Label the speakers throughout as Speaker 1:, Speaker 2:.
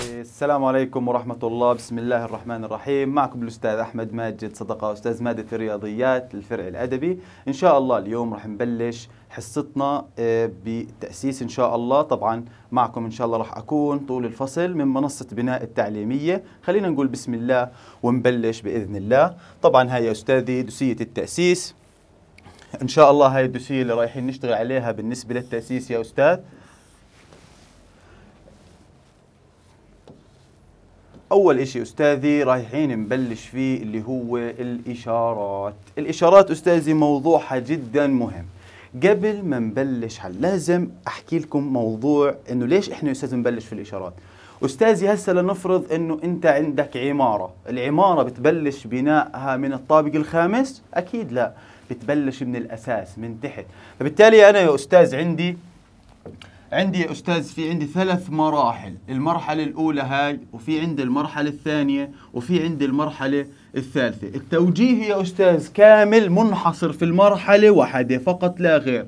Speaker 1: السلام عليكم ورحمة الله بسم الله الرحمن الرحيم معكم الأستاذ أحمد ماجد صدقة أستاذ مادة الرياضيات للفرع الأدبي إن شاء الله اليوم رح نبلش حصتنا آه، بتأسيس إن شاء الله طبعا معكم إن شاء الله رح أكون طول الفصل من منصة بناء التعليمية خلينا نقول بسم الله ونبلش بإذن الله طبعا هاي أستاذي دوسية التأسيس إن شاء الله هاي الدوسية اللي رايحين نشتغل عليها بالنسبة للتأسيس يا أستاذ اول شيء استاذي رايحين نبلش فيه اللي هو الاشارات الاشارات استاذي موضوعها جدا مهم قبل ما نبلش لازم احكي لكم موضوع انه ليش احنا استاذ نبلش في الاشارات استاذي هسه لنفرض انه انت عندك عماره العماره بتبلش بنائها من الطابق الخامس اكيد لا بتبلش من الاساس من تحت فبالتالي انا يا استاذ عندي عندي يا استاذ في عندي ثلاث مراحل المرحله الاولى هاي وفي عندي المرحله الثانيه وفي عندي المرحله الثالثه التوجيه يا استاذ كامل منحصر في المرحله واحده فقط لا غير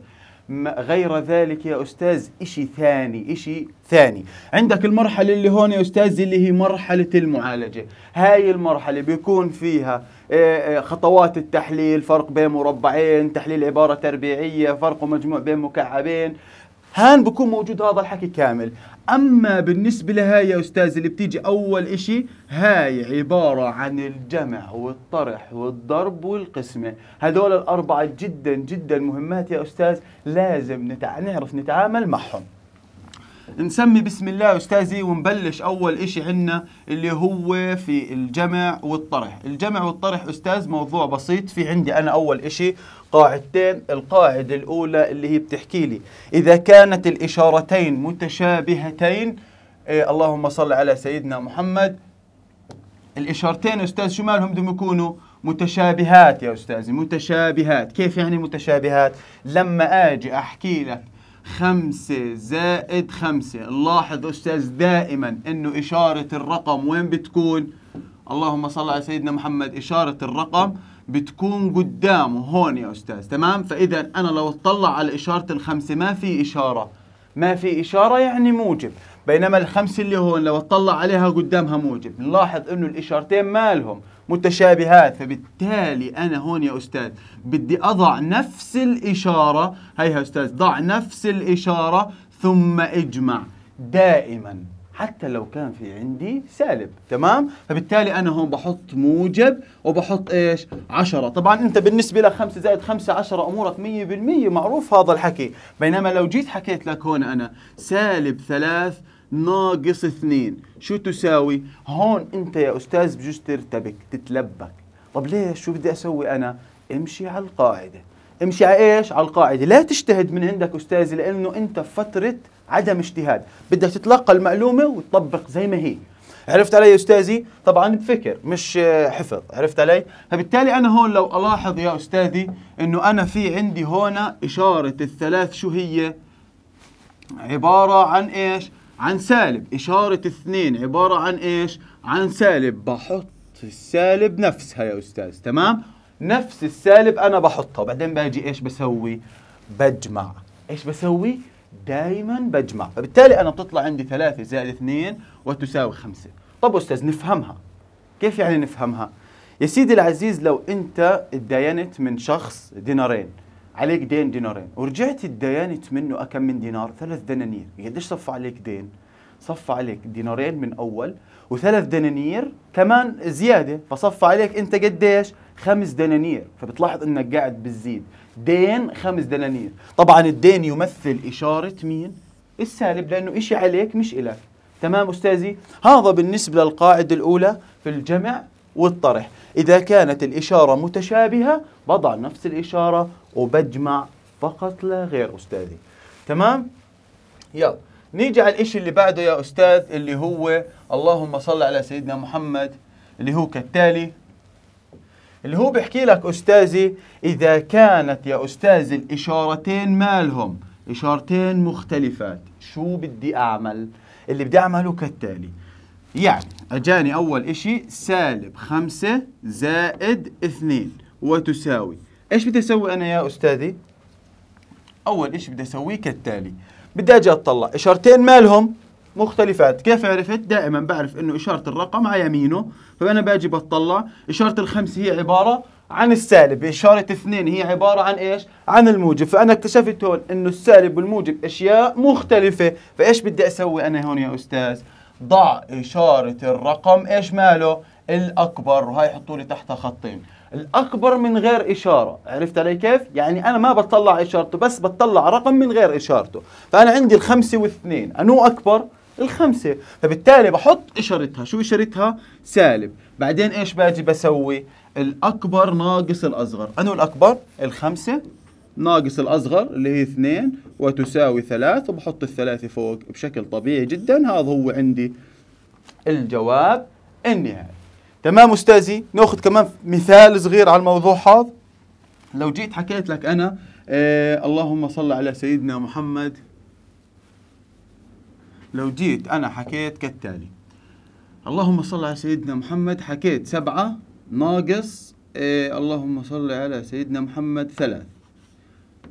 Speaker 1: غير ذلك يا أستاذ إشي ثاني إشي ثاني عندك المرحلة اللي هون يا أستاذ اللي هي مرحلة المعالجة هاي المرحلة بيكون فيها آه، آه، خطوات التحليل فرق بين مربعين تحليل عبارة تربيعية فرق مجموع بين مكعبين هان بكون موجود هذا الحكي كامل اما بالنسبه لهاي يا استاذ اللي بتيجي اول اشي هاي عباره عن الجمع والطرح والضرب والقسمه هذول الاربعه جدا جدا مهمات يا استاذ لازم نتع... نعرف نتعامل معهم نسمي بسم الله استاذي ونبلش اول اشي عندنا اللي هو في الجمع والطرح الجمع والطرح استاذ موضوع بسيط في عندي انا اول اشي قاعدتين القاعدة الأولى اللي هي بتحكي لي إذا كانت الإشارتين متشابهتين إيه اللهم صل على سيدنا محمد الإشارتين أستاذ شو مالهم بدهم يكونوا متشابهات يا أستاذي متشابهات كيف يعني متشابهات لما أجي أحكي لك خمسة زائد خمسة لاحظ أستاذ دائما أنه إشارة الرقم وين بتكون اللهم صل على سيدنا محمد إشارة الرقم بتكون قدامه هون يا استاذ تمام فاذا انا لو اطلع على اشاره الخمسه ما في اشاره ما في اشاره يعني موجب بينما الخمسه اللي هون لو اطلع عليها قدامها موجب نلاحظ انه الاشارتين مالهم متشابهات فبالتالي انا هون يا استاذ بدي اضع نفس الاشاره هيها استاذ ضع نفس الاشاره ثم اجمع دائما حتى لو كان في عندي سالب تمام فبالتالي انا هون بحط موجب وبحط ايش 10 طبعا انت بالنسبه لك 5 زائد 5 10 امورك 100% معروف هذا الحكي بينما لو جيت حكيت لك هون انا سالب 3 ناقص 2 شو تساوي هون انت يا استاذ بجوز ترتبك تتلبك طب ليش شو بدي اسوي انا امشي على القاعده امشي على ايش على القاعده لا تجتهد من عندك استاذي لانه انت في فتره عدم اجتهاد بدك تتلقى المعلومه وتطبق زي ما هي عرفت علي يا استاذي طبعا بفكر مش حفظ عرفت علي فبالتالي انا هون لو الاحظ يا استاذي انه انا في عندي هون اشاره الثلاث شو هي عباره عن ايش عن سالب اشاره اثنين عباره عن ايش عن سالب بحط السالب نفسها يا استاذ تمام نفس السالب انا بحطها بعدين باجي ايش بسوي بجمع ايش بسوي دائما بجمع فبالتالي أنا بتطلع عندي ثلاثة زائد اثنين وتساوي خمسة طب أستاذ نفهمها كيف يعني نفهمها؟ يا سيدي العزيز لو أنت اتداينت من شخص دينارين عليك دين دينارين ورجعت اتداينت منه أكم من دينار ثلاث دنانير قديش صفى عليك دين؟ صفى عليك دينارين من أول وثلاث دنانير كمان زيادة فصفى عليك أنت قديش؟ خمس دنانير فبتلاحظ أنك قاعد بتزيد دين خمس دنانير طبعا الدين يمثل إشارة مين؟ السالب لأنه إشي عليك مش إلك تمام أستاذي؟ هذا بالنسبة للقاعدة الأولى في الجمع والطرح إذا كانت الإشارة متشابهة بضع نفس الإشارة وبجمع فقط لا غير أستاذي تمام؟ يلا نيجي على الإشي اللي بعده يا أستاذ اللي هو اللهم صل على سيدنا محمد اللي هو كالتالي اللي هو بيحكي لك أستاذي إذا كانت يا أستاذي الإشارتين مالهم إشارتين مختلفات شو بدي أعمل؟ اللي بدي أعمله كالتالي يعني أجاني أول إشي سالب خمسة زائد اثنين وتساوي إيش بدي أسوي أنا يا أستاذي؟ أول إشي بدي أسويه كالتالي بدي أجي أطلع إشارتين مالهم مختلفات كيف عرفت دائما بعرف انه اشاره الرقم على يمينه فانا باجي بطلع اشاره الخمسه هي عباره عن السالب اشاره اثنين هي عباره عن ايش عن الموجب فانا اكتشفت هون انه السالب والموجب اشياء مختلفه فايش بدي اسوي انا هون يا استاذ ضع اشاره الرقم ايش ماله الاكبر وهي حطوا لي تحتها خطين الاكبر من غير اشاره عرفت علي كيف يعني انا ما بطلع اشارته بس بطلع رقم من غير اشارته فانا عندي الخمسة واثنين انو اكبر الخمسة فبالتالي بحط إشارتها شو إشارتها؟ سالب بعدين إيش باجي بسوي؟ الأكبر ناقص الأصغر أنو الأكبر؟ الخمسة ناقص الأصغر اللي هي اثنين وتساوي ثلاث وبحط الثلاثة فوق بشكل طبيعي جدا هذا هو عندي الجواب النهائي تمام أستاذي ناخذ كمان مثال صغير على الموضوع هذا لو جيت حكيت لك أنا إيه اللهم صل على سيدنا محمد لو جيت أنا حكيت كالتالي اللهم صل على سيدنا محمد حكيت سبعة ناقص إيه اللهم صل على سيدنا محمد ثلاث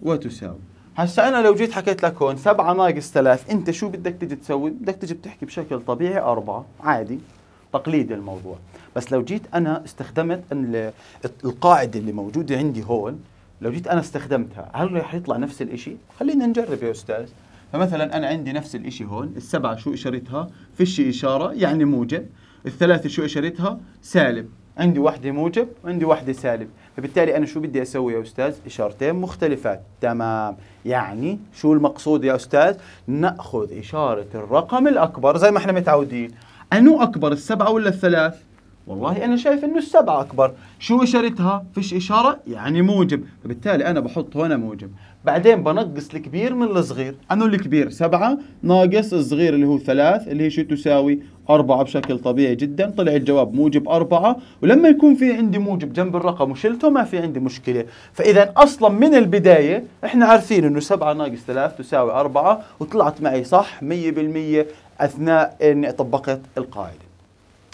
Speaker 1: وتساوي هسا انا لو جيت حكيت لك هون سبعة ناقص ثلاث انت شو بدك تجي تسوي بدك تجي بتحكي بشكل طبيعي أربعة عادي تقليدي الموضوع بس لو جيت انا استخدمت القاعده اللي موجوده عندي هون لو جيت انا استخدمتها هل رح يطلع نفس الشيء خلينا نجرب يا استاذ فمثلا أنا عندي نفس الإشي هون السبعة شو إشارتها فيش إشارة يعني موجب الثلاثة شو إشارتها سالب عندي واحدة موجب وعندي واحدة سالب فبالتالي أنا شو بدي أسوي يا أستاذ إشارتين مختلفات تمام يعني شو المقصود يا أستاذ نأخذ إشارة الرقم الأكبر زي ما احنا متعودين أنو أكبر السبعة ولا الثلاث والله أنا شايف إنه السبعة أكبر شو إشارتها فيش إشارة يعني موجب فبالتالي أنا بحط هنا موجب بعدين بنقص الكبير من الصغير عنه الكبير سبعة ناقص الصغير اللي هو ثلاث اللي هي شو تساوي أربعة بشكل طبيعي جدا طلع الجواب موجب أربعة ولما يكون في عندي موجب جنب الرقم وشلته ما في عندي مشكلة فإذا أصلا من البداية إحنا عارفين إنه سبعة ناقص ثلاث تساوي أربعة وطلعت معي صح مية بالمية أثناء إني طبقت القاعدة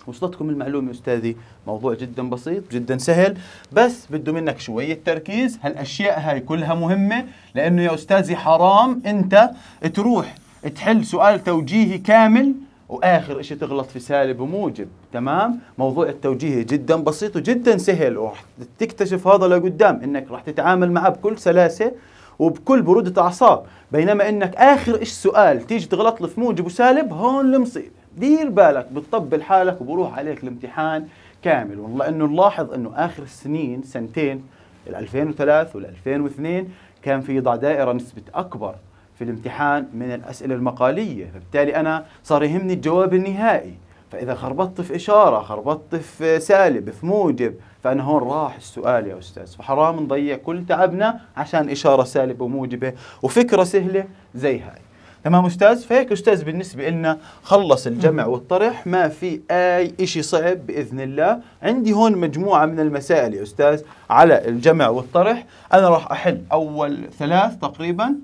Speaker 1: وصلتكم المعلومة أستاذي موضوع جدا بسيط جدا سهل بس بده منك شوية تركيز هالأشياء هاي كلها مهمة لأنه يا أستاذي حرام أنت تروح تحل سؤال توجيهي كامل واخر إشي تغلط في سالب وموجب تمام موضوع التوجيه جدا بسيط وجدا سهل وراح تكتشف هذا لقدام انك راح تتعامل معه بكل سلاسه وبكل برودة أعصاب بينما إنك آخر إش سؤال تيجي تغلط في موجب وسالب هون المصيبة دير بالك بتطبل حالك وبروح عليك الامتحان كامل والله انه نلاحظ انه اخر السنين سنتين ال 2003 وال 2002 كان في يضع دائره نسبه اكبر في الامتحان من الاسئله المقاليه فبالتالي انا صار يهمني الجواب النهائي فاذا خربطت في اشاره خربطت في سالب في موجب فانا هون راح السؤال يا استاذ فحرام نضيع كل تعبنا عشان اشاره سالبه وموجبه وفكره سهله زي هاي تمام أستاذ فهيك أستاذ بالنسبة لنا خلص الجمع والطرح ما في أي شيء صعب بإذن الله عندي هون مجموعة من المسائل يا أستاذ على الجمع والطرح أنا راح أحل أول ثلاث تقريبا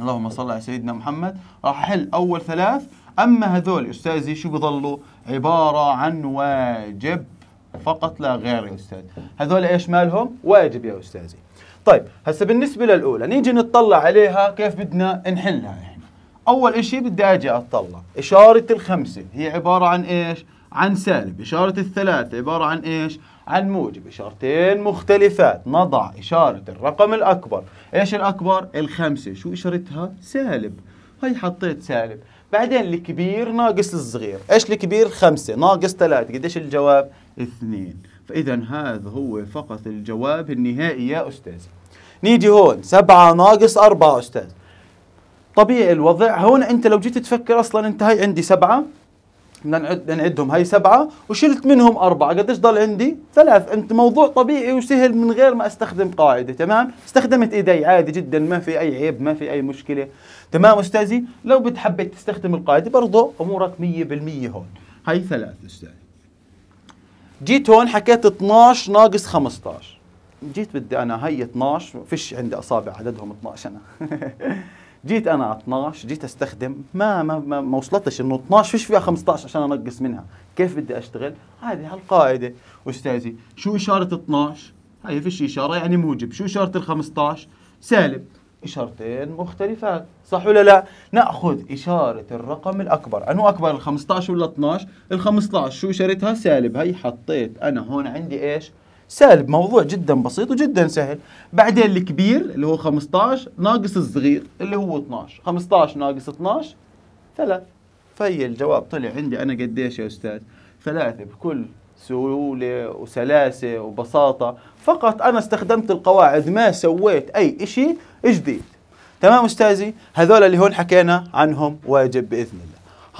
Speaker 1: اللهم صل على سيدنا محمد راح أحل أول ثلاث أما هذول أستاذي شو بضلوا عبارة عن واجب فقط لا غير يا أستاذ هذول إيش مالهم واجب يا أستاذي طيب هسه بالنسبه للاولى نيجي نطلع عليها كيف بدنا نحلها احنا اول اشي بدي اجي اطلع اشاره الخمسه هي عباره عن ايش عن سالب اشاره الثلاثه عباره عن ايش عن موجب اشارتين مختلفات نضع اشاره الرقم الاكبر ايش الاكبر الخمسه شو اشارتها سالب هي حطيت سالب بعدين الكبير ناقص الصغير ايش الكبير خمسة ناقص ثلاثة قديش الجواب اثنين فاذا هذا هو فقط الجواب النهائي يا استاذ نيجي هون سبعة ناقص أربعة أستاذ طبيعي الوضع هون أنت لو جيت تفكر أصلا أنت هاي عندي سبعة بدنا نعد نعدهم هاي سبعة وشلت منهم أربعة قديش ضل عندي؟ ثلاث أنت موضوع طبيعي وسهل من غير ما أستخدم قاعدة تمام؟ استخدمت إيدي عادي جدا ما في أي عيب ما في أي مشكلة تمام أستاذي؟ لو بتحبيت تستخدم القاعدة برضه أمورك 100% هون هاي ثلاث أستاذي جيت هون حكيت 12 ناقص 15 جيت بدي انا هي 12 فيش عندي اصابع عددهم 12 انا جيت انا على 12 جيت استخدم ما ما ما, ما وصلتش انه 12 فيش فيها 15 عشان انقص منها كيف بدي اشتغل هذه هالقاعده استاذي شو اشاره 12 هي فيش اشاره يعني موجب شو اشاره ال 15 سالب اشارتين مختلفات صح ولا لا ناخذ اشاره الرقم الاكبر انه اكبر ال 15 ولا 12 ال 15 شو اشارتها سالب هي حطيت انا هون عندي ايش سالب موضوع جدا بسيط وجدا سهل بعدين الكبير اللي هو 15 ناقص الصغير اللي هو 12 15 ناقص 12 3 فهي الجواب طلع عندي أنا قديش يا أستاذ 3 بكل سهولة وسلاسة وبساطة فقط أنا استخدمت القواعد ما سويت أي إشي جديد تمام أستاذي هذول اللي هون حكينا عنهم واجب بإذن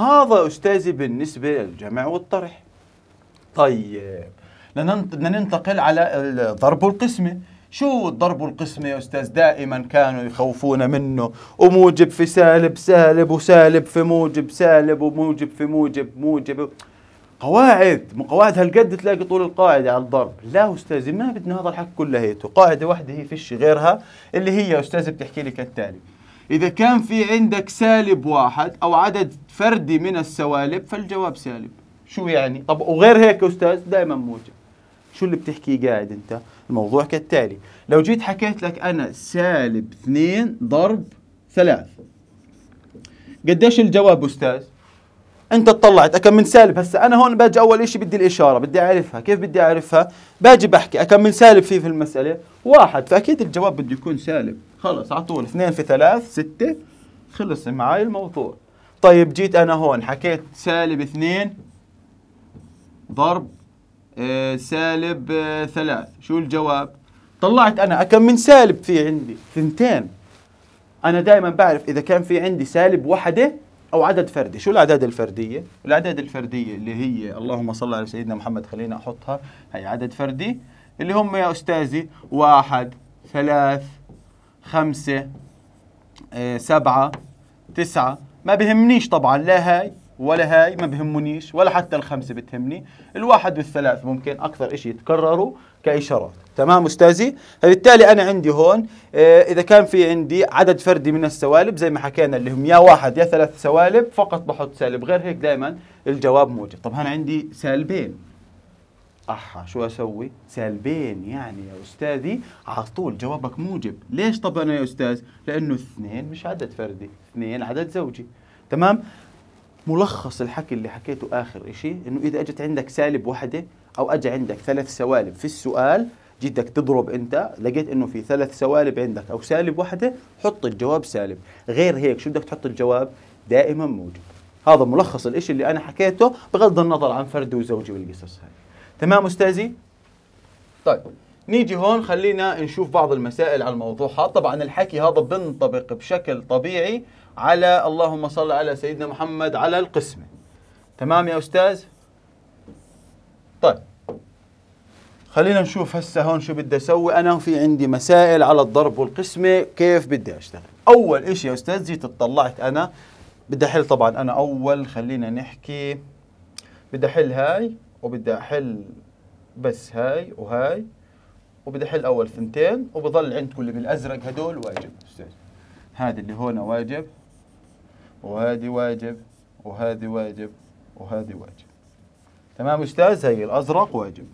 Speaker 1: الله هذا أستاذي بالنسبة للجمع والطرح طيب بدنا ننتقل على الضرب والقسمه شو الضرب والقسمة يا أستاذ دائما كانوا يخوفونا منه وموجب في سالب سالب وسالب في موجب سالب وموجب في موجب موجب قواعد قواعد هالقد تلاقي طول القاعدة على الضرب لا أستاذي ما بدنا هذا الحق كله هيته قاعدة واحدة هي فيش غيرها اللي هي يا أستاذ بتحكي لي كالتالي إذا كان في عندك سالب واحد أو عدد فردي من السوالب فالجواب سالب شو يعني؟ طب وغير هيك يا أستاذ دائما موجب شو اللي بتحكيه قاعد انت الموضوع كالتالي لو جيت حكيت لك انا سالب 2 ضرب 3 قديش الجواب استاذ انت طلعت اكم من سالب هسه انا هون باجي اول شيء بدي الاشاره بدي اعرفها كيف بدي اعرفها باجي بحكي اكم من سالب في في المساله واحد فاكيد الجواب بده يكون سالب خلص على طول اثنين في ثلاث ستة خلص معاي الموضوع طيب جيت انا هون حكيت سالب اثنين ضرب آه، سالب آه، ثلاث شو الجواب طلعت انا كم من سالب في عندي ثنتين انا دائما بعرف اذا كان في عندي سالب وحده او عدد فردي شو الاعداد الفرديه الاعداد الفرديه اللي هي اللهم صل على سيدنا محمد خلينا احطها هي عدد فردي اللي هم يا استاذي واحد ثلاث خمسة آه، سبعة تسعة ما بهمنيش طبعا لا هاي ولا هاي ما بهمنيش ولا حتى الخمسة بتهمني الواحد والثلاث ممكن أكثر شيء يتكرروا كإشارات تمام أستاذي فبالتالي أنا عندي هون آه، إذا كان في عندي عدد فردي من السوالب زي ما حكينا اللي هم يا واحد يا ثلاث سوالب فقط بحط سالب غير هيك دائما الجواب موجب طب أنا عندي سالبين أحا شو أسوي سالبين يعني يا أستاذي على طول جوابك موجب ليش طب أنا يا أستاذ لأنه اثنين مش عدد فردي اثنين عدد زوجي تمام ملخص الحكي اللي حكيته اخر شيء انه اذا اجت عندك سالب واحده او اجى عندك ثلاث سوالب في السؤال جدك تضرب انت لقيت انه في ثلاث سوالب عندك او سالب واحده حط الجواب سالب غير هيك شو بدك تحط الجواب دائما موجود هذا ملخص الاشي اللي انا حكيته بغض النظر عن فرد وزوجي والقصص هاي تمام استاذي طيب نيجي هون خلينا نشوف بعض المسائل على الموضوع هذا طبعا الحكي هذا بنطبق بشكل طبيعي على اللهم صل على سيدنا محمد على القسمة تمام يا أستاذ طيب خلينا نشوف هسه هون شو بدي اسوي انا في عندي مسائل على الضرب والقسمه كيف بدي اشتغل اول إشي يا استاذ جيت اطلعت انا بدي احل طبعا انا اول خلينا نحكي بدي احل هاي وبدي احل بس هاي وهاي وبدي احل اول ثنتين وبضل عندكم اللي بالازرق هدول واجب استاذ هذا اللي هون واجب وهذه واجب وهذه واجب وهذه واجب تمام أستاذ هي الأزرق واجب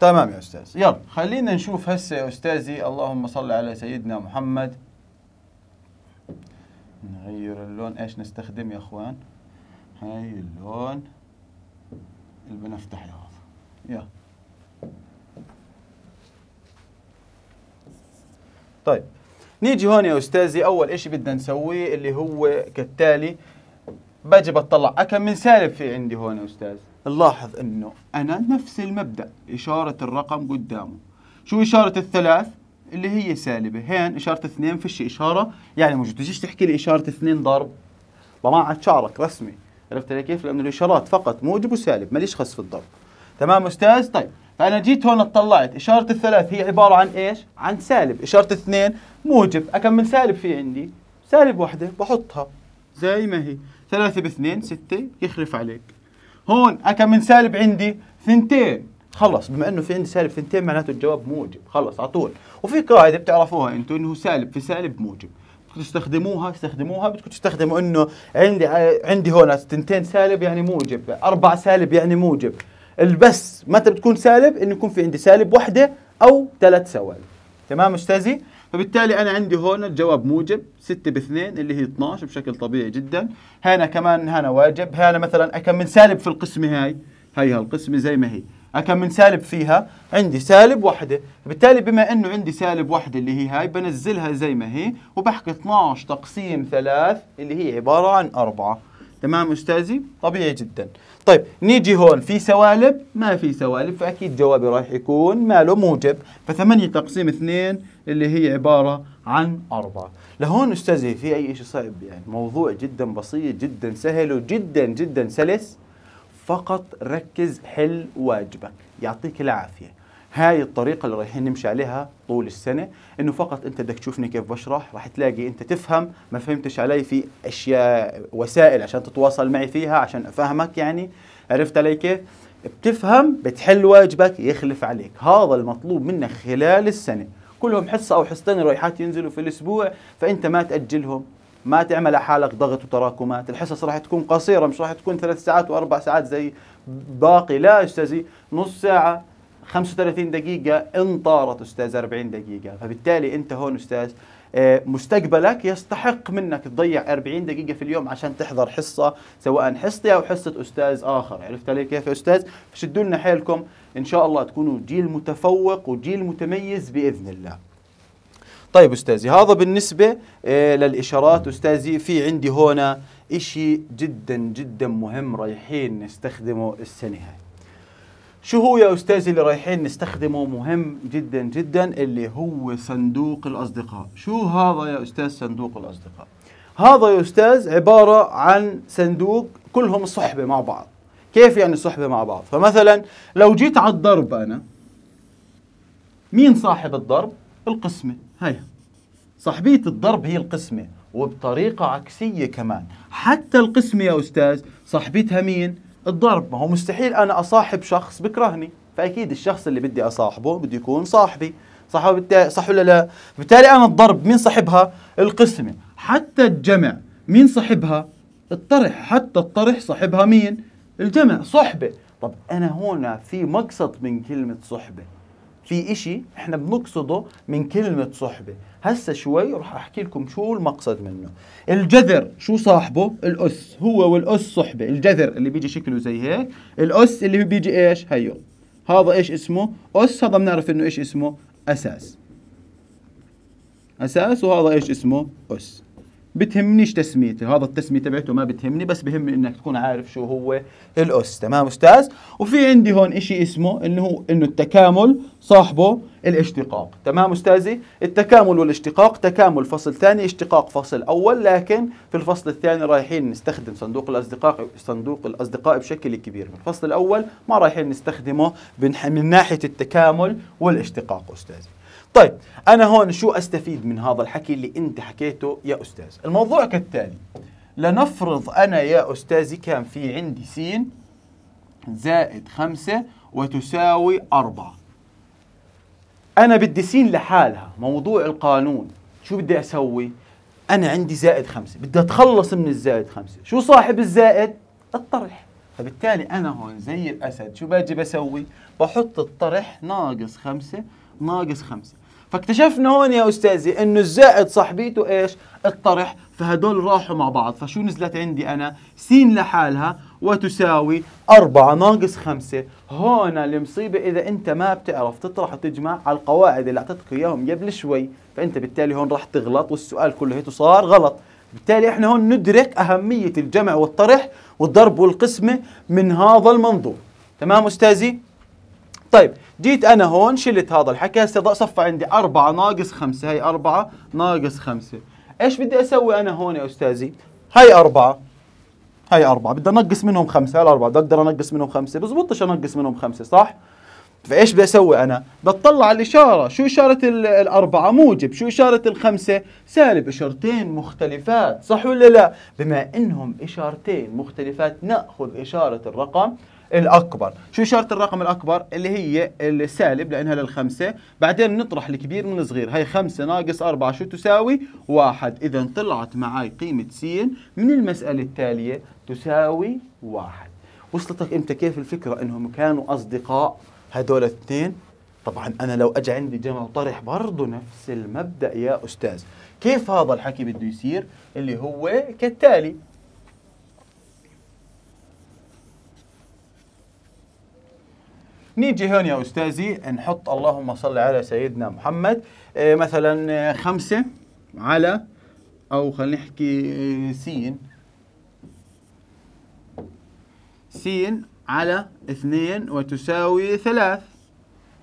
Speaker 1: تمام يا أستاذ يلا خلينا نشوف هسه يا أستاذي اللهم صل على سيدنا محمد نغير اللون ايش نستخدم يا اخوان هاي اللون البنفتح يا يلا طيب نيجي هون يا استاذي اول شيء بدنا نسويه اللي هو كالتالي باجي بطلع كم من سالب في عندي هون يا استاذ نلاحظ انه انا نفس المبدا اشاره الرقم قدامه شو اشاره الثلاث اللي هي سالبه هين اشاره اثنين فيش اشاره يعني مش تجيش تحكي لي اشاره اثنين ضرب بمعت شعرك رسمي عرفت علي كيف لانه الاشارات فقط موجب وسالب ماليش خص في الضرب تمام استاذ طيب فأنا جيت هون اطلعت إشارة الثلاث هي عبارة عن إيش؟ عن سالب إشارة اثنين موجب أكمل سالب في عندي سالب واحدة بحطها زي ما هي ثلاثة باثنين ستة يخلف عليك هون أكمل سالب عندي ثنتين خلص بما انه في عندي سالب ثنتين معناته الجواب موجب خلص على طول وفي قاعده بتعرفوها انتم انه سالب في سالب موجب بدكم تستخدموها استخدموها بدكم تستخدموا انه عندي عندي هون ثنتين سالب يعني موجب اربع سالب يعني موجب البس متى بتكون سالب انه يكون في عندي سالب واحدة او ثلاث سوالب تمام استاذي فبالتالي انا عندي هون الجواب موجب 6 ب 2 اللي هي 12 بشكل طبيعي جدا هنا كمان هنا واجب هنا مثلا كم من سالب في القسمه هاي هي القسمه زي ما هي كم من سالب فيها عندي سالب واحدة، بالتالي بما انه عندي سالب واحدة اللي هي هاي بنزلها زي ما هي وبحكي 12 تقسيم 3 اللي هي عباره عن 4 تمام استاذي طبيعي جدا طيب نيجي هون في سوالب ما في سوالب فأكيد جوابي راح يكون ماله موجب فثمانية تقسيم اثنين اللي هي عبارة عن أربعة لهون أستاذي في أي شيء صعب يعني موضوع جدا بسيط جدا سهل وجدا جدا سلس فقط ركز حل واجبك يعطيك العافية هاي الطريقة اللي رايحين نمشي عليها طول السنة انه فقط انت بدك تشوفني كيف بشرح راح تلاقي انت تفهم ما فهمتش علي في اشياء وسائل عشان تتواصل معي فيها عشان افهمك يعني عرفت علي كيف بتفهم بتحل واجبك يخلف عليك هذا المطلوب منك خلال السنة كلهم حصة او حصتين رايحات ينزلوا في الاسبوع فانت ما تأجلهم ما تعمل على حالك ضغط وتراكمات الحصص راح تكون قصيرة مش راح تكون ثلاث ساعات واربع ساعات زي باقي لا استاذي نص ساعة 35 دقيقة إن طارت أستاذ 40 دقيقة فبالتالي أنت هون أستاذ آه، مستقبلك يستحق منك تضيع 40 دقيقة في اليوم عشان تحضر حصة سواء حصتي أو حصة أستاذ آخر عرفت علي كيف يا أستاذ فشدوا لنا حيلكم إن شاء الله تكونوا جيل متفوق وجيل متميز بإذن الله طيب أستاذي هذا بالنسبة آه، للإشارات أستاذي في عندي هنا إشي جدا جدا مهم رايحين نستخدمه السنة هاي شو هو يا استاذي اللي رايحين نستخدمه مهم جدا جدا اللي هو صندوق الاصدقاء شو هذا يا استاذ صندوق الاصدقاء هذا يا استاذ عباره عن صندوق كلهم صحبه مع بعض كيف يعني صحبه مع بعض فمثلا لو جيت على الضرب انا مين صاحب الضرب القسمه هي صاحبيه الضرب هي القسمه وبطريقه عكسيه كمان حتى القسمه يا استاذ صاحبتها مين الضرب ما هو مستحيل انا اصاحب شخص بكرهني فاكيد الشخص اللي بدي اصاحبه بده يكون صاحبي صح صح ولا لا بالتالي انا الضرب مين صاحبها القسمه حتى الجمع مين صاحبها الطرح حتى الطرح صاحبها مين الجمع صحبه طب انا هنا في مقصد من كلمه صحبه في إشي إحنا بنقصده من كلمة صحبة هسه شوي رح أحكي لكم شو المقصد منه الجذر شو صاحبه الأس هو والأس صحبة الجذر اللي بيجي شكله زي هيك الأس اللي بيجي إيش هيو هذا إيش اسمه أس هذا بنعرف إنه إيش اسمه أساس أساس وهذا إيش اسمه أس بتهمنيش تسميته هذا التسمية تبعته ما بتهمني بس بهمني انك تكون عارف شو هو الاس تمام استاذ وفي عندي هون اشي اسمه انه هو انه التكامل صاحبه الاشتقاق تمام استاذي التكامل والاشتقاق تكامل فصل ثاني اشتقاق فصل اول لكن في الفصل الثاني رايحين نستخدم صندوق الاصدقاء صندوق الاصدقاء بشكل كبير في الفصل الاول ما رايحين نستخدمه من ناحية التكامل والاشتقاق استاذي طيب انا هون شو استفيد من هذا الحكي اللي انت حكيته يا استاذ الموضوع كالتالي لنفرض انا يا استاذي كان في عندي س زائد خمسة وتساوي أربعة أنا بدي س لحالها موضوع القانون شو بدي أسوي؟ أنا عندي زائد خمسة بدي أتخلص من الزائد خمسة شو صاحب الزائد؟ الطرح فبالتالي أنا هون زي الأسد شو باجي بسوي؟ بحط الطرح ناقص خمسة ناقص خمسة فاكتشفنا هون يا أستاذي إنه الزائد صاحبيته إيش؟ الطرح فهدول راحوا مع بعض فشو نزلت عندي أنا؟ س لحالها وتساوي 4 ناقص 5 هون المصيبة إذا أنت ما بتعرف تطرح وتجمع على القواعد اللي أعطيتك إياهم قبل شوي فأنت بالتالي هون راح تغلط والسؤال كله هيته صار غلط بالتالي احنا هون ندرك أهمية الجمع والطرح والضرب والقسمة من هذا المنظور تمام أستاذي؟ طيب جيت انا هون شلت هذا الحكي هسه صفى عندي 4 ناقص 5 هي 4 ناقص 5 ايش بدي اسوي انا هون يا استاذي هي 4 هي 4 بدي انقص منهم 5 هي 4 بدي اقدر انقص منهم 5 بزبطش انقص منهم 5 صح فايش بدي اسوي انا؟ بتطلع على الاشاره، شو اشاره الاربعه؟ موجب، شو اشاره الخمسه؟ سالب، اشارتين مختلفات، صح ولا لا؟ بما انهم اشارتين مختلفات ناخذ اشاره الرقم الأكبر شو شرط الرقم الأكبر اللي هي السالب لأنها للخمسة بعدين نطرح الكبير من الصغير هي خمسة ناقص أربعة شو تساوي واحد إذا طلعت معي قيمة س من المسألة التالية تساوي واحد وصلتك أنت كيف الفكرة أنهم كانوا أصدقاء هذول الاثنين طبعا انا لو اجى عندي جمع وطرح برضه نفس المبدا يا استاذ كيف هذا الحكي بده يصير اللي هو كالتالي نيجي هون يا أستاذي نحط اللهم صل على سيدنا محمد آه، مثلا آه، خمسة على أو خلينا نحكي آه، سين سين على اثنين وتساوي ثلاث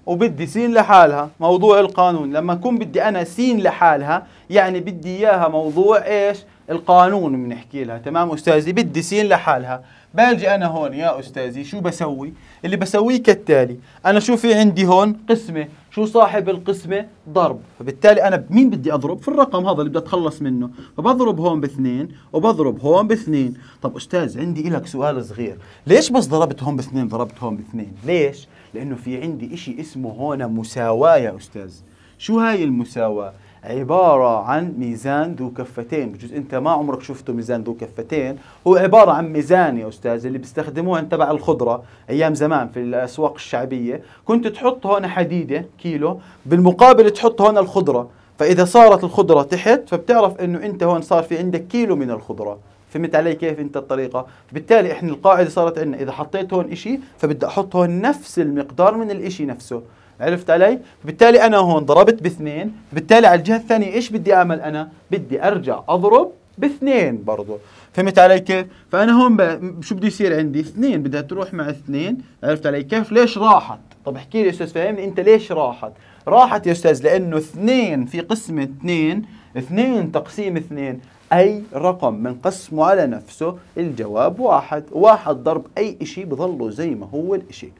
Speaker 1: وبدي سين لحالها موضوع القانون لما أكون بدي أنا سين لحالها يعني بدي إياها موضوع إيش القانون بنحكي لها تمام استاذي بدي سين لحالها باجي انا هون يا استاذي شو بسوي اللي بسويه كالتالي انا شو في عندي هون قسمه شو صاحب القسمه ضرب فبالتالي انا مين بدي اضرب في الرقم هذا اللي بدي اتخلص منه فبضرب هون باثنين وبضرب هون باثنين طب استاذ عندي لك سؤال صغير ليش بس ضربت هون باثنين ضربت هون باثنين ليش لانه في عندي إشي اسمه هون مساواه يا استاذ شو هاي المساواه عبارة عن ميزان ذو كفتين بجوز أنت ما عمرك شفته ميزان ذو كفتين هو عبارة عن ميزان يا أستاذ اللي أنت تبع الخضرة أيام زمان في الأسواق الشعبية كنت تحط هون حديدة كيلو بالمقابل تحط هون الخضرة فإذا صارت الخضرة تحت فبتعرف أنه أنت هون صار في عندك كيلو من الخضرة فهمت علي كيف انت الطريقه بالتالي احنا القاعده صارت عندنا اذا حطيت هون شيء فبدي احط هون نفس المقدار من الإشي نفسه عرفت علي؟ بالتالي انا هون ضربت باثنين، بالتالي على الجهه الثانيه ايش بدي اعمل انا؟ بدي ارجع اضرب باثنين برضه، فهمت علي كيف؟ فانا هون شو بده يصير عندي؟ اثنين بدها تروح مع اثنين، عرفت علي كيف؟ ليش راحت؟ طب احكي لي استاذ فهمني انت ليش راحت؟ راحت يا استاذ لانه اثنين في قسم اثنين، اثنين تقسيم اثنين اي رقم بنقسمه على نفسه الجواب واحد، واحد ضرب اي شيء بضله زي ما هو الشيء.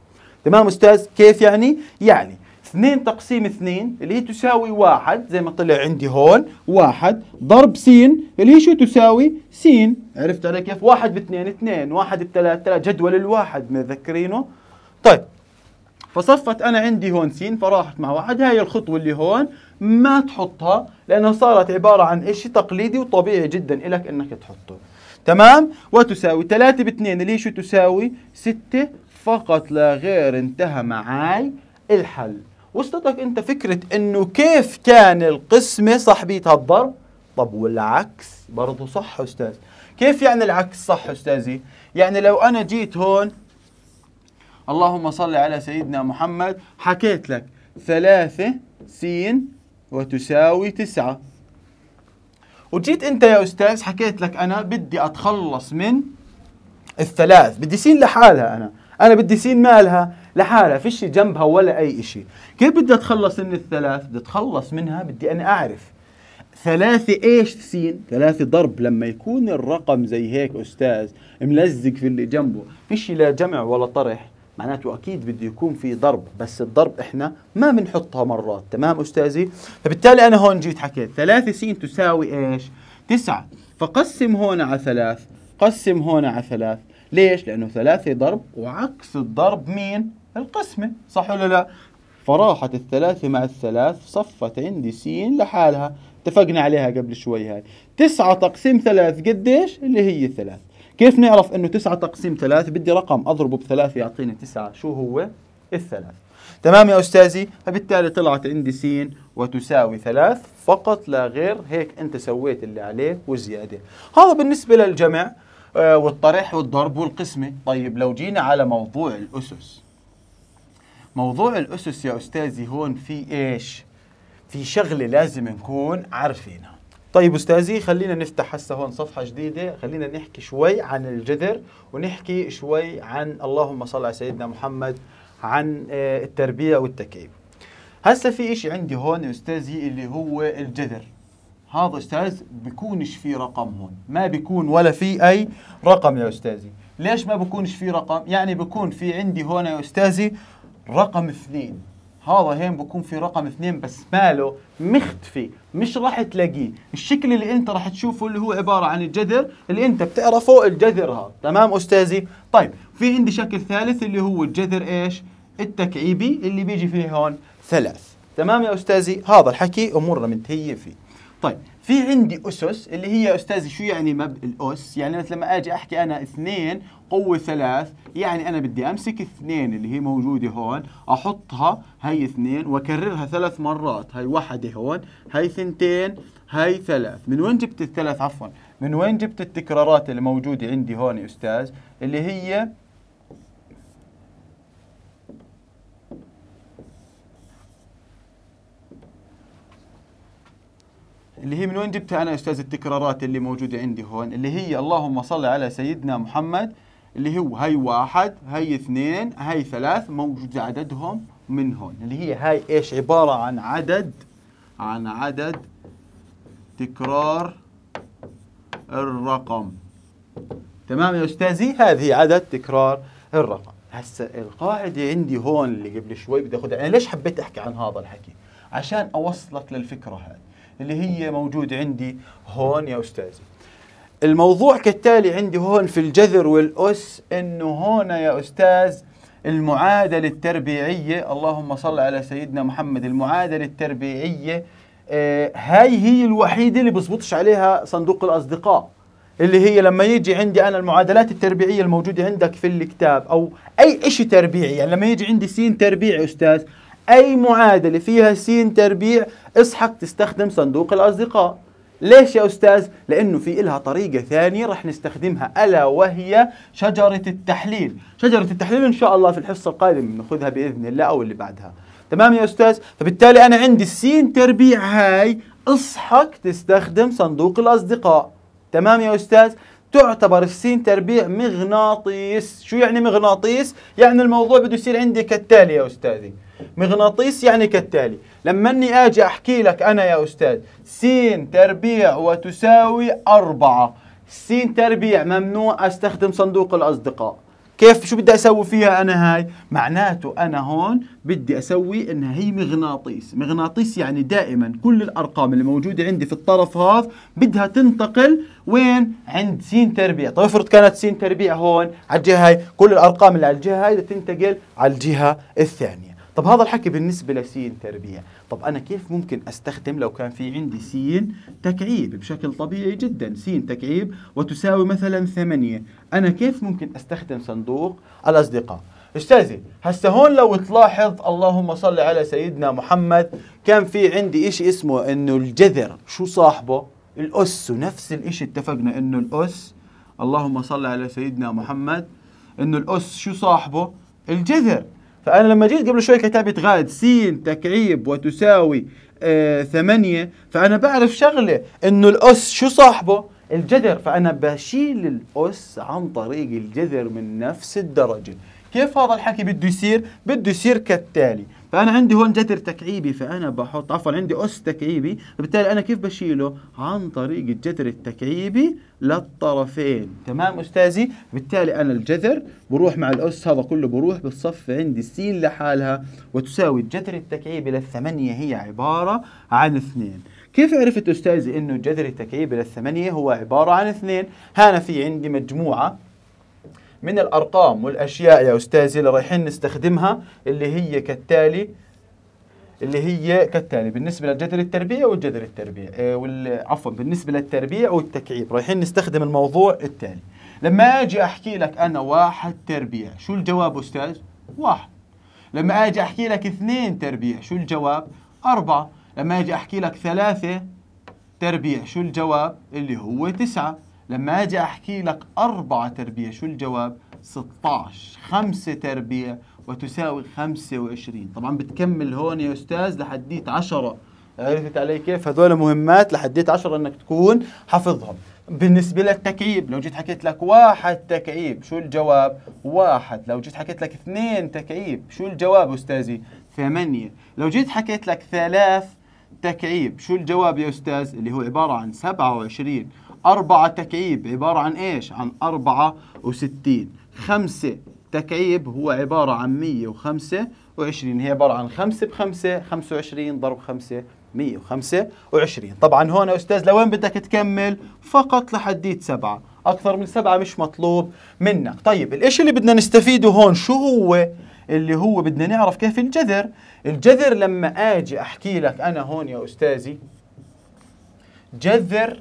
Speaker 1: تمام استاذ كيف يعني يعني 2 تقسيم 2 اللي هي تساوي 1 زي ما طلع عندي هون 1 ضرب س اللي هي شو تساوي س عرفت علي كيف 1 ب 2 2 1 ب 3 3 جدول الواحد متذكرينه طيب فصفت انا عندي هون س فراحت مع واحد هاي الخطوه اللي هون ما تحطها لانه صارت عباره عن شيء تقليدي وطبيعي جدا لك انك تحطه تمام وتساوي 3 ب 2 اللي هي شو تساوي 6 فقط لا غير انتهى معاي الحل وصلتك انت فكرة انه كيف كان القسمة صاحبيتها الضرب طب والعكس برضه صح استاذ كيف يعني العكس صح استاذي يعني لو انا جيت هون اللهم صل على سيدنا محمد حكيت لك ثلاثة س وتساوي تسعة وجيت انت يا استاذ حكيت لك انا بدي اتخلص من الثلاث بدي سين لحالها انا انا بدي سين مالها لحالها فيش جنبها ولا اي شيء كيف بدي اتخلص من الثلاث بدي اتخلص منها بدي انا اعرف ثلاثة ايش سين ثلاثة ضرب لما يكون الرقم زي هيك استاذ ملزق في اللي جنبه فيش لا جمع ولا طرح معناته اكيد بده يكون في ضرب بس الضرب احنا ما بنحطها مرات تمام استاذي فبالتالي انا هون جيت حكيت ثلاثة سين تساوي ايش تسعة فقسم هون على ثلاث قسم هون على ثلاث ليش؟ لأنه ثلاثي ضرب وعكس الضرب مين؟ القسمة صح ولا لا؟ فراحت الثلاثة مع الثلاث صفت عندي س لحالها اتفقنا عليها قبل شوي هاي تسعة تقسيم ثلاث قديش اللي هي ثلاث كيف نعرف انه تسعة تقسيم ثلاث بدي رقم اضربه بثلاثة يعطيني تسعة شو هو الثلاث تمام يا أستاذي فبالتالي طلعت عندي س وتساوي ثلاث فقط لا غير هيك أنت سويت اللي عليك وزيادة هذا بالنسبة للجمع آه، والطرح والضرب والقسمة طيب لو جينا على موضوع الأسس موضوع الأسس يا أستاذي هون في إيش؟ في شغلة لازم نكون عارفينها طيب أستاذي خلينا نفتح هسه هون صفحة جديدة خلينا نحكي شوي عن الجذر ونحكي شوي عن اللهم صل على سيدنا محمد عن آه، التربية والتكيف. هسه في إشي عندي هون أستاذي اللي هو الجذر هذا استاذ بيكونش في رقم هون ما بيكون ولا في اي رقم يا استاذي ليش ما بيكونش في رقم يعني بيكون في عندي هون يا استاذي رقم اثنين هذا هين بكون في رقم اثنين بس ماله مختفي مش راح تلاقيه الشكل اللي انت راح تشوفه اللي هو عبارة عن الجذر اللي انت بتعرفه الجذر هذا تمام استاذي طيب في عندي شكل ثالث اللي هو الجذر ايش التكعيبي اللي بيجي فيه هون ثلاث تمام يا استاذي هذا الحكي امورنا منتهيه فيه طيب في عندي اسس اللي هي استاذي شو يعني مب الاس يعني مثل لما اجي احكي انا اثنين قوة ثلاث يعني انا بدي امسك اثنين اللي هي موجودة هون احطها هي اثنين واكررها ثلاث مرات هي واحدة هون هي ثنتين هي ثلاث من وين جبت الثلاث عفوا من وين جبت التكرارات اللي موجودة عندي هون يا استاذ اللي هي اللي هي من وين جبتها انا استاذ التكرارات اللي موجوده عندي هون اللي هي اللهم صل على سيدنا محمد اللي هو هاي واحد هاي اثنين هاي ثلاث موجود عددهم من هون اللي هي هاي ايش عباره عن عدد عن عدد تكرار الرقم تمام يا استاذي هذه عدد تكرار الرقم هسه القاعده عندي هون اللي قبل شوي بدي اخذها انا ليش حبيت احكي عن هذا الحكي عشان اوصلك للفكره هذه اللي هي موجودة عندي هون يا أستاذي الموضوع كالتالي عندي هون في الجذر والأس إنه هون يا أستاذ المعادلة التربيعية اللهم صل على سيدنا محمد المعادلة التربيعية آه، هاي هي الوحيدة اللي بزبطش عليها صندوق الأصدقاء اللي هي لما يجي عندي أنا المعادلات التربيعية الموجودة عندك في الكتاب أو أي شيء تربيعي يعني لما يجي عندي سين تربيعي أستاذ أي معادلة فيها س تربيع اسحق تستخدم صندوق الأصدقاء ليش يا أستاذ؟ لأنه في إلها طريقة ثانية رح نستخدمها ألا وهي شجرة التحليل شجرة التحليل إن شاء الله في الحصة القادمة بناخذها بإذن الله أو اللي بعدها تمام يا أستاذ؟ فبالتالي أنا عندي السين تربيع هاي اصحك تستخدم صندوق الأصدقاء تمام يا أستاذ؟ تعتبر السين تربيع مغناطيس شو يعني مغناطيس؟ يعني الموضوع بده يصير عندي كالتالي يا أستاذي مغناطيس يعني كالتالي لما أني أجي أحكي لك أنا يا أستاذ س تربيع وتساوي أربعة س تربيع ممنوع أستخدم صندوق الأصدقاء كيف شو بدي اسوي فيها انا هاي معناته انا هون بدي اسوي انها هي مغناطيس مغناطيس يعني دائما كل الارقام اللي موجوده عندي في الطرف هذا بدها تنتقل وين عند س تربيع طيب افرض كانت س تربيع هون على الجهه هاي كل الارقام اللي على الجهه هاي بدها تنتقل على الجهه الثانيه طب هذا الحكي بالنسبة لسين تربيع طب أنا كيف ممكن أستخدم لو كان في عندي سين تكعيب بشكل طبيعي جدا سين تكعيب وتساوي مثلا ثمانية أنا كيف ممكن أستخدم صندوق الأصدقاء استاذي هسه هون لو تلاحظ اللهم صل على سيدنا محمد كان في عندي إشي اسمه انه الجذر شو صاحبه الاس نفس الإشي اتفقنا انه الاس اللهم صل على سيدنا محمد انه الاس شو صاحبه الجذر فأنا لما جيت قبل شوي كتبت غاد سين تكعيب وتساوي آه ثمانية فأنا بعرف شغلة إنه الأس شو صاحبه؟ الجذر فأنا بشيل الأس عن طريق الجذر من نفس الدرجة كيف هذا الحكي بده يصير؟ بده يصير كالتالي فانا عندي هون جذر تكعيبي فانا بحط عفوا عندي اس تكعيبي فبالتالي انا كيف بشيله عن طريق الجذر التكعيبي للطرفين تمام استاذي بالتالي انا الجذر بروح مع الاس هذا كله بروح بالصف عندي سين لحالها وتساوي الجذر التكعيبي للثمانيه هي عباره عن اثنين كيف عرفت استاذي انه الجذر التكعيبي للثمانيه هو عباره عن اثنين هنا في عندي مجموعه من الأرقام والأشياء يا أستاذي اللي رايحين نستخدمها اللي هي كالتالي اللي هي كالتالي بالنسبة للجذر التربيع والجذر التربيع آه وال... عفوا بالنسبة للتربيع والتكعيب رايحين نستخدم الموضوع التالي لما أجي أحكي لك أنا واحد تربيع شو الجواب أستاذ؟ واحد لما أجي أحكي لك اثنين تربيع شو الجواب؟ أربعة لما أجي أحكي لك ثلاثة تربيع شو الجواب اللي هو تسعة لما اجي احكي لك أربعة تربيع شو الجواب 16 خمسة تربيع وتساوي 25 طبعا بتكمل هون يا استاذ لحديت 10 عرفت علي كيف هذول مهمات لحديت 10 انك تكون حافظهم بالنسبة للتكعيب لو جيت حكيت لك واحد تكعيب شو الجواب واحد لو جيت حكيت لك اثنين تكعيب شو الجواب أستاذي ثمانية لو جيت حكيت لك ثلاث تكعيب شو الجواب يا أستاذ اللي هو عبارة عن 27 أربعة تكعيب عبارة عن إيش؟ عن أربعة وستين خمسة تكعيب هو عبارة عن مية وخمسة وعشرين هي عبارة عن خمسة بخمسة خمسة وعشرين ضرب خمسة مية وخمسة وعشرين طبعا هون يا أستاذ لوين بدك تكمل؟ فقط لحديت سبعة أكثر من سبعة مش مطلوب منك طيب الإشي اللي بدنا نستفيده هون شو هو؟ اللي هو بدنا نعرف كيف الجذر الجذر لما اجي احكي لك انا هون يا استاذي جذر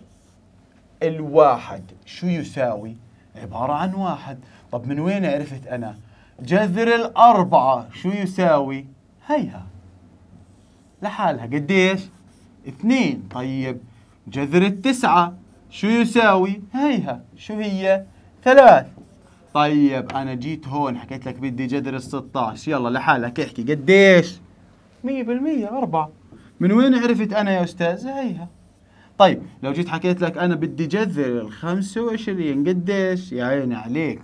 Speaker 1: الواحد شو يساوي؟ عبارة عن واحد طب من وين عرفت أنا؟ جذر الأربعة شو يساوي؟ هيها لحالها قديش؟ اثنين طيب جذر التسعة شو يساوي؟ هيها شو هي؟ ثلاث طيب أنا جيت هون حكيت لك بدي جذر الستاش 16 يلا لحالك احكي قديش؟ 100% أربعة من وين عرفت أنا يا أستاذ؟ هيها طيب لو جيت حكيت لك انا بدي جذر ال 25 قديش؟ يا عيني عليك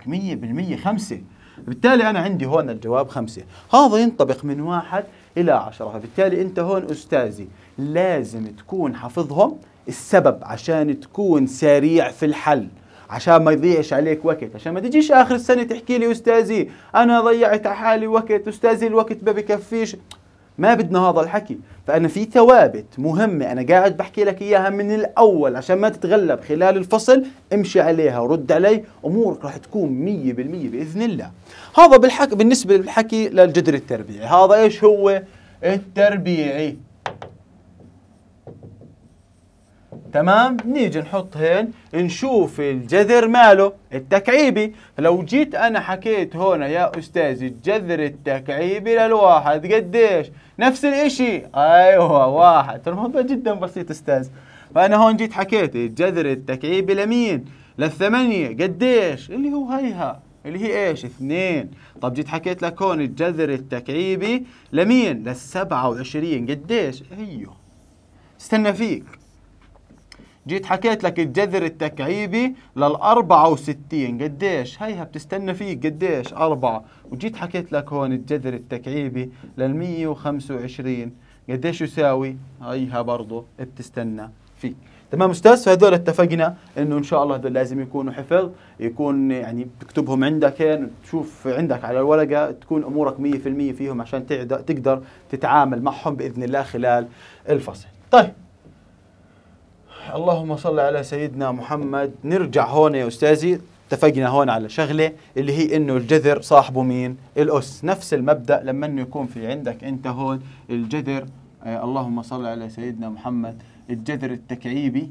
Speaker 1: 100% خمسه بالتالي انا عندي هون الجواب خمسه، هذا ينطبق من واحد الى عشره، فبالتالي انت هون استاذي لازم تكون حافظهم السبب عشان تكون سريع في الحل. عشان ما يضيعش عليك وقت عشان ما تجيش اخر السنه تحكي لي استاذي انا ضيعت على حالي وقت استاذي الوقت ما بكفيش ما بدنا هذا الحكي فأنا في ثوابت مهمة أنا قاعد بحكي لك إياها من الأول عشان ما تتغلب خلال الفصل امشي عليها ورد علي أمورك راح تكون مية بالمية بإذن الله هذا بالحكي بالنسبة للحكي للجدر التربيعي هذا إيش هو التربيعي تمام نيجي نحط هين نشوف الجذر ماله التكعيبي لو جيت انا حكيت هون يا استاذ الجذر التكعيبي للواحد قديش نفس الاشي ايوه واحد الموضوع جدا بسيط استاذ فانا هون جيت حكيت الجذر التكعيبي لمين للثمانية قديش اللي هو هيها اللي هي ايش اثنين طب جيت حكيت لك هون الجذر التكعيبي لمين للسبعة وعشرين قديش ايوه استنى فيك جيت حكيت لك الجذر التكعيبي لل 64 قديش هيها بتستنى فيك قديش 4 وجيت حكيت لك هون الجذر التكعيبي لل 125 قديش يساوي هيها برضه بتستنى فيك تمام استاذ فهذول اتفقنا انه ان شاء الله هذول لازم يكونوا حفظ يكون يعني تكتبهم عندك هين تشوف عندك على الورقه تكون امورك 100% فيهم عشان تقدر تتعامل معهم باذن الله خلال الفصل طيب اللهم صل على سيدنا محمد نرجع هون يا أستاذي اتفقنا هون على شغلة اللي هي انه الجذر صاحبه مين الأس نفس المبدأ لما انه يكون في عندك انت هون الجذر آه، اللهم صل على سيدنا محمد الجذر التكعيبي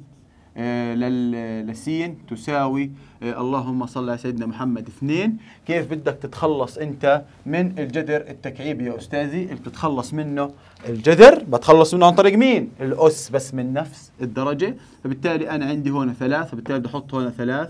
Speaker 1: آه، للسين تساوي آه، اللهم صل على سيدنا محمد اثنين كيف بدك تتخلص انت من الجذر التكعيبي يا استاذي اللي بتتخلص منه الجذر بتخلص منه عن طريق مين الاس بس من نفس الدرجه فبالتالي انا عندي هون ثلاث فبالتالي بدي احط هون ثلاث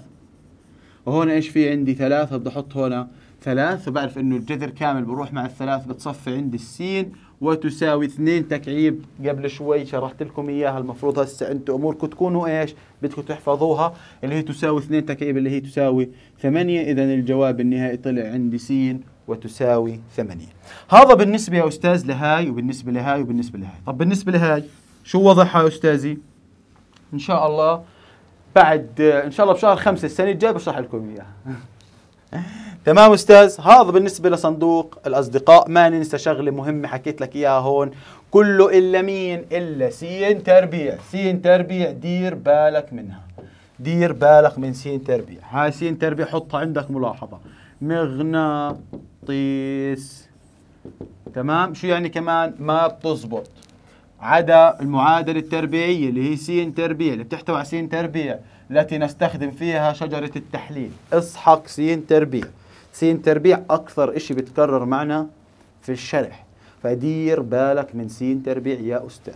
Speaker 1: وهون ايش في عندي ثلاث بدي احط هون ثلاث فبعرف انه الجذر كامل بروح مع الثلاث بتصفي عندي السين وتساوي 2 تكعيب قبل شوي شرحت لكم اياها المفروض هسه انتم اموركم تكونوا ايش بدكم تحفظوها اللي هي تساوي 2 تكعيب اللي هي تساوي 8 اذا الجواب النهائي طلع عندي س وتساوي 8 هذا بالنسبه يا استاذ لهاي وبالنسبه لهاي وبالنسبه لهاي طب بالنسبه لهاي شو وضعها يا استاذي ان شاء الله بعد ان شاء الله بشهر خمسة السنه الجايه بشرح لكم اياها تمام استاذ هذا بالنسبه لصندوق الاصدقاء ما ننسى شغله مهمه حكيت لك اياها هون كله الا مين الا سين تربيع سين تربيع دير بالك منها دير بالك من سين تربيع هاي سين تربيع حطها عندك ملاحظه مغناطيس تمام شو يعني كمان ما بتزبط عدا المعادلة التربيعية اللي هي سين تربيع اللي بتحتوي على سين تربيع التي نستخدم فيها شجرة التحليل اسحق سين تربيع سين تربيع أكثر إشي بتكرر معنا في الشرح فدير بالك من سين تربيع يا أستاذ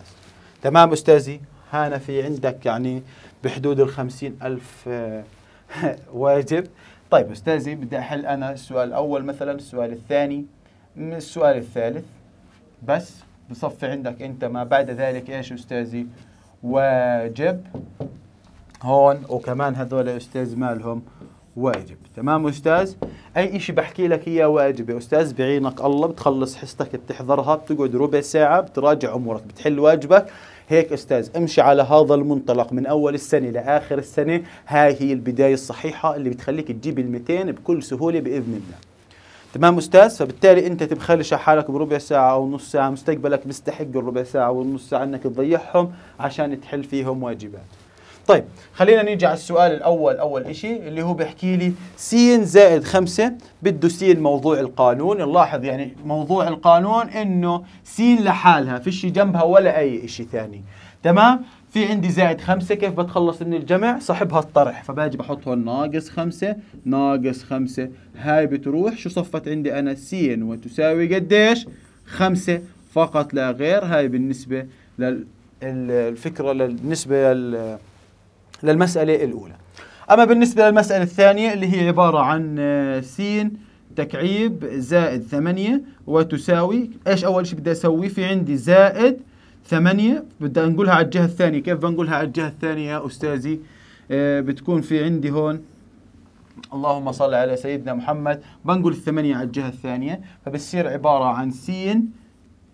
Speaker 1: تمام أستاذي هانا في عندك يعني بحدود الخمسين ألف آه، واجب طيب أستاذي بدي أحل أنا السؤال الأول مثلا السؤال الثاني السؤال الثالث بس بصفي عندك انت ما بعد ذلك ايش استاذي واجب هون وكمان هذول استاذ مالهم واجب تمام استاذ اي شيء بحكي لك اياه واجب يا استاذ بعينك الله بتخلص حصتك بتحضرها بتقعد ربع ساعه بتراجع امورك بتحل واجبك هيك استاذ امشي على هذا المنطلق من اول السنه لاخر السنه هاي هي البدايه الصحيحه اللي بتخليك تجيب ال 200 بكل سهوله باذن الله تمام استاذ فبالتالي انت تبخلش حالك بربع ساعه او نص ساعه مستقبلك بيستحق الربع ساعه والنص ساعه انك تضيعهم عشان تحل فيهم واجبات طيب خلينا نيجي على السؤال الاول اول شيء اللي هو بيحكي لي س زائد خمسة بده س موضوع القانون نلاحظ يعني موضوع القانون انه س لحالها فيش جنبها ولا اي شيء ثاني تمام في عندي زائد خمسة كيف بتخلص من الجمع صاحبها الطرح فباجي بحط هون ناقص خمسة ناقص خمسة هاي بتروح شو صفت عندي أنا سين وتساوي قديش خمسة فقط لا غير هاي بالنسبة للفكرة بالنسبة لل... للمسألة الأولى أما بالنسبة للمسألة الثانية اللي هي عبارة عن سين آه، تكعيب زائد ثمانية وتساوي إيش أول شيء بدي أسوي في عندي زائد ثمانية بدي انقلها على الجهة الثانية كيف بنقلها على الجهة الثانية يا أستاذي آه، بتكون في عندي هون اللهم صل على سيدنا محمد بنقل الثمانية على الجهة الثانية فبتصير عبارة عن سين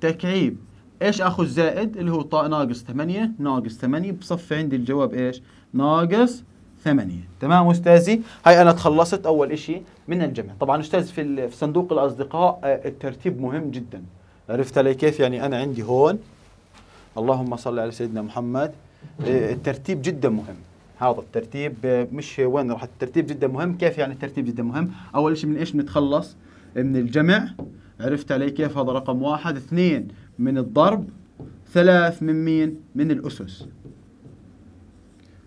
Speaker 1: تكعيب ايش اخذ زائد اللي هو ناقص ثمانية ناقص ثمانية بصفي عندي الجواب ايش ناقص ثمانية تمام استاذي هاي انا تخلصت اول إشي من الجمع طبعا استاذ في, في صندوق الاصدقاء آه، الترتيب مهم جدا عرفت علي كيف يعني انا عندي هون اللهم صل على سيدنا محمد إيه، الترتيب جدا مهم هذا الترتيب إيه، مش وين راح الترتيب جدا مهم كيف يعني الترتيب جدا مهم اول شيء من ايش نتخلص من الجمع عرفت علي كيف هذا رقم واحد اثنين من الضرب ثلاث من مين من الاسس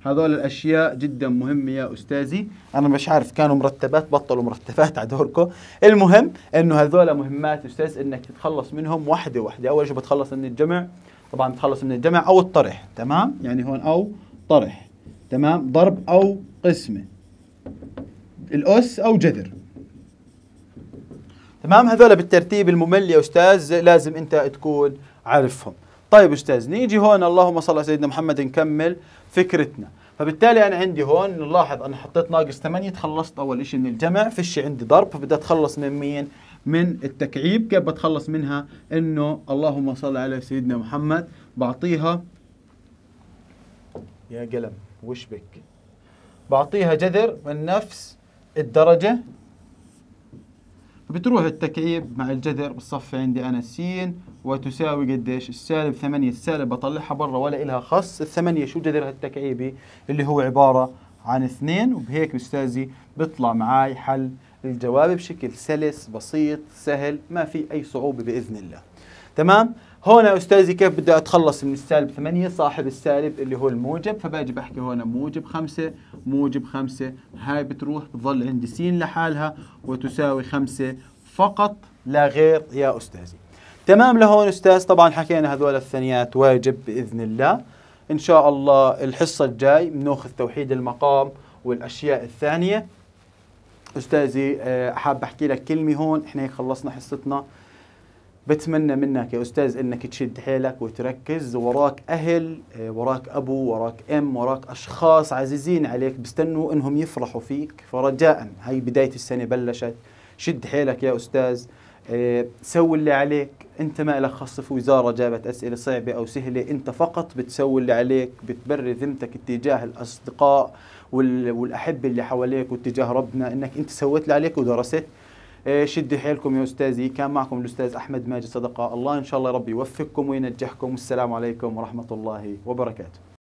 Speaker 1: هذول الاشياء جدا مهمه يا استاذي انا مش عارف كانوا مرتبات بطلوا مرتبات على دوركم المهم انه هذول مهمات استاذ انك تتخلص منهم واحده واحده اول شيء بتخلص من الجمع طبعا بتخلص من الجمع او الطرح تمام يعني هون او طرح تمام ضرب او قسمه الاس او جذر تمام هذول بالترتيب الممل يا استاذ لازم انت تكون عارفهم طيب استاذ نيجي هون اللهم صل على سيدنا محمد نكمل فكرتنا فبالتالي انا عندي هون نلاحظ انا حطيت ناقص 8 تخلصت اول شيء من الجمع فيش عندي ضرب فبدي اتخلص من مين من التكعيب كيف بتخلص منها انه اللهم صل على سيدنا محمد بعطيها يا قلم وش بك بعطيها جذر من نفس الدرجة بتروح التكعيب مع الجذر بتصفي عندي أنا السين وتساوي قديش السالب ثمانية السالب بطلعها برا ولا إلها خص الثمانية شو جذرها التكعيبي اللي هو عبارة عن اثنين وبهيك أستاذي بيطلع معاي حل الجواب بشكل سلس بسيط سهل ما في أي صعوبة بإذن الله تمام هنا أستاذي كيف بدي أتخلص من السالب 8 صاحب السالب اللي هو الموجب فباجي بحكي هنا موجب 5 موجب 5 هاي بتروح بتظل عندي س لحالها وتساوي 5 فقط لا غير يا أستاذي تمام لهون أستاذ طبعا حكينا هذول الثنيات واجب بإذن الله إن شاء الله الحصة الجاي بناخذ توحيد المقام والأشياء الثانية أستاذي آه، حاب أحكي لك كلمة هون إحنا هيك خلصنا حصتنا بتمنى منك يا أستاذ إنك تشد حيلك وتركز وراك أهل آه، وراك أبو وراك أم وراك أشخاص عزيزين عليك بستنوا إنهم يفرحوا فيك فرجاء هاي بداية السنة بلشت شد حيلك يا أستاذ آه، سوي اللي عليك انت ما لك خص في وزاره جابت اسئله صعبه او سهله انت فقط بتسوي اللي عليك بتبرر ذمتك اتجاه الاصدقاء والاحبه اللي حواليك واتجاه ربنا انك انت سويت اللي عليك ودرست إيه، شدوا حيلكم يا استاذي كان معكم الاستاذ احمد ماجد صدقه الله ان شاء الله ربي يوفقكم وينجحكم والسلام عليكم ورحمه الله وبركاته